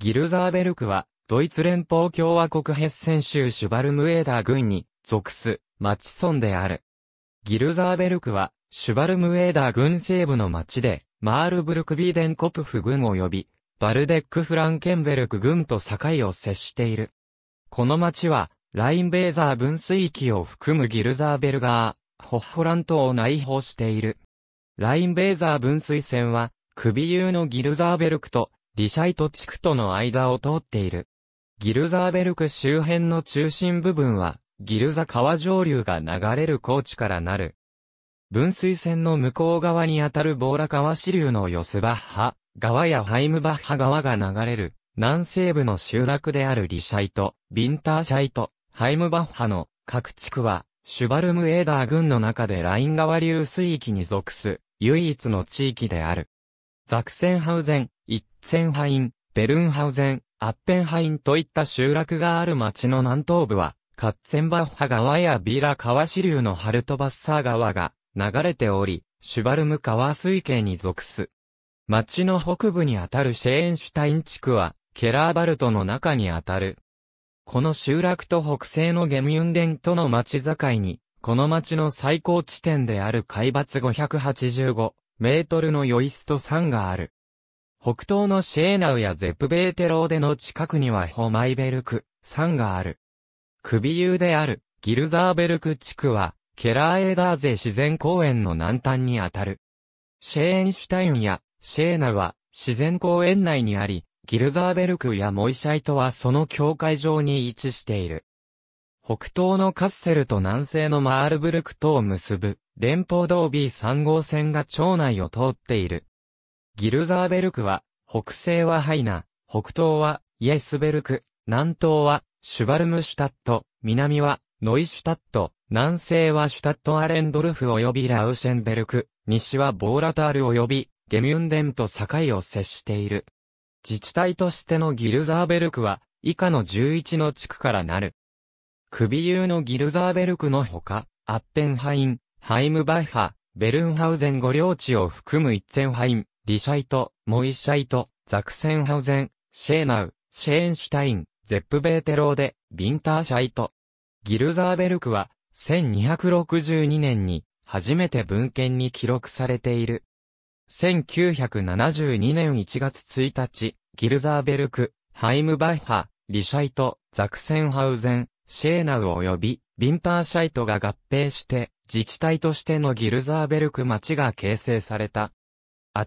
ギルザーベルクは、ドイツ連邦共和国ヘッセン州シュバルムエーダー郡に属す町村である。ギルザーベルクは、シュバルムエーダー郡西部の町で、マールブルクビーデンコプフ郡及び、バルデックフランケンベルク郡と境を接している。この町は、ラインベーザー分水域を含むギルザーベルガー、ホッホラントを内包している。ラインベーザー分水線は、首有のギルザーベルクとリシャイト地区との間を通っている。ギルザーベルク周辺の中心部分は、ギルザ川上流が流れる高地からなる。分水線の向こう側にあたるボーラ川支流のヨスバッハ川やハイムバッハ川が流れる南西部の集落であるリシャイト、ビンターシャイト、ハイムバッハの各地区はシュバルムエーダー群の中でライン川流水域に属す唯一の地域である。ザクセンハウゼン、イッツェンハイン、ベルンハウゼン、アッペンハインといった集落がある町の南東部は、カッツェンバッハ川やビーラ川支流のハルトバッサー川が流れており、シュバルム川水系に属す。町の北部にあたるシェーンシュタイン地区は、ケラーバルトの中にあたる。この集落と北西のゲミュンデンとの町境に、この町の最高地点である海抜585メートルのヨイスト山がある。北東のシェーナウやゼップベーテローデの近くにはホマイベルク山がある。首ビであるギルザーベルク地区はケラーエダーゼ自然公園の南端にあたる。シェーンシュタインやシェーナは自然公園内にあり、ギルザーベルクやモイシャイトはその境界上に位置している。北東のカッセルと南西のマールブルクとを結ぶ、連邦道 B3 号線が町内を通っている。ギルザーベルクは、北西はハイナ、北東はイエスベルク、南東はシュバルムシュタット、南はノイシュタット、南西はシュタットアレンドルフ及びラウシェンベルク、西はボーラタール及びゲミュンデムと境を接している。自治体としてのギルザーベルクは、以下の11の地区からなる。クビユーのギルザーベルクのほか、アッペンハイン、ハイムバイハ、ベルンハウゼン五領地を含む一ンハイン、リシャイト、モイシャイト、ザクセンハウゼン、シェーナウ、シェーンシュタイン、ゼップベーテローデ、ビンターシャイト。ギルザーベルクは、1262年に、初めて文献に記録されている。1972年1月1日、ギルザーベルク、ハイムバッハ、リシャイト、ザクセンハウゼン、シェーナウ及び、ビンターシャイトが合併して、自治体としてのギルザーベルク町が形成された。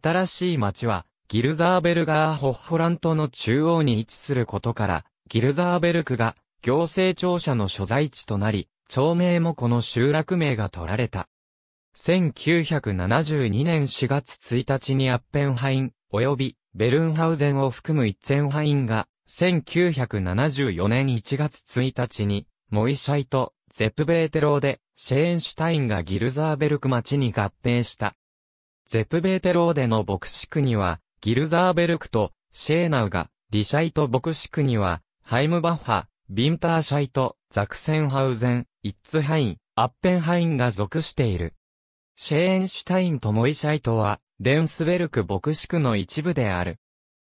新しい町は、ギルザーベルガーホッホラントの中央に位置することから、ギルザーベルクが行政庁舎の所在地となり、町名もこの集落名が取られた。1972年4月1日にアッペンハイン、及びベルンハウゼンを含む一千ハインが、1974年1月1日に、モイシャイとゼップベーテローで、シェーンシュタインがギルザーベルク町に合併した。ゼプベーテローデの牧師区には、ギルザーベルクと、シェーナウが、リシャイト牧師区には、ハイムバッハ、ビンターシャイト、ザクセンハウゼン、イッツハイン、アッペンハインが属している。シェーンシュタインとモイシャイトは、デンスベルク牧師区の一部である。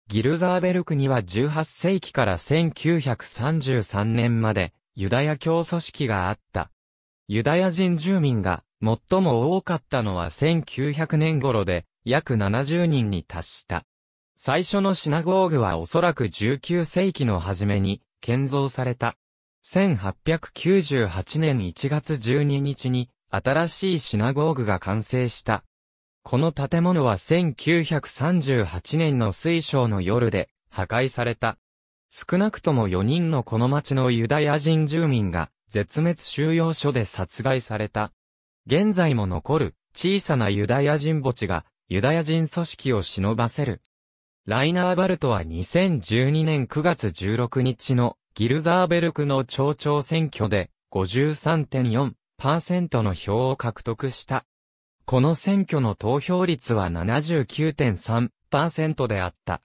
ギルザーベルクには18世紀から1933年まで、ユダヤ教組織があった。ユダヤ人住民が最も多かったのは1900年頃で、約70人に達した。最初のシナゴーグはおそらく19世紀の初めに建造された。1898年1月12日に新しいシナゴーグが完成した。この建物は1938年の水晶の夜で破壊された。少なくとも4人のこの町のユダヤ人住民が絶滅収容所で殺害された。現在も残る小さなユダヤ人墓地がユダヤ人組織を忍ばせる。ライナーバルトは2012年9月16日のギルザーベルクの町長選挙で53.4%の票を獲得した。この選挙の投票率は79.3%であった。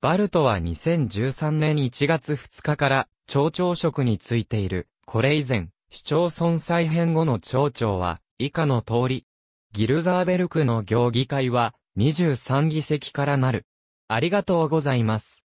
バルトは2013年1月2日から町長職についている。これ以前、市町村再編後の町長は以下の通り。ギルザーベルクの行議会は23議席からなる。ありがとうございます。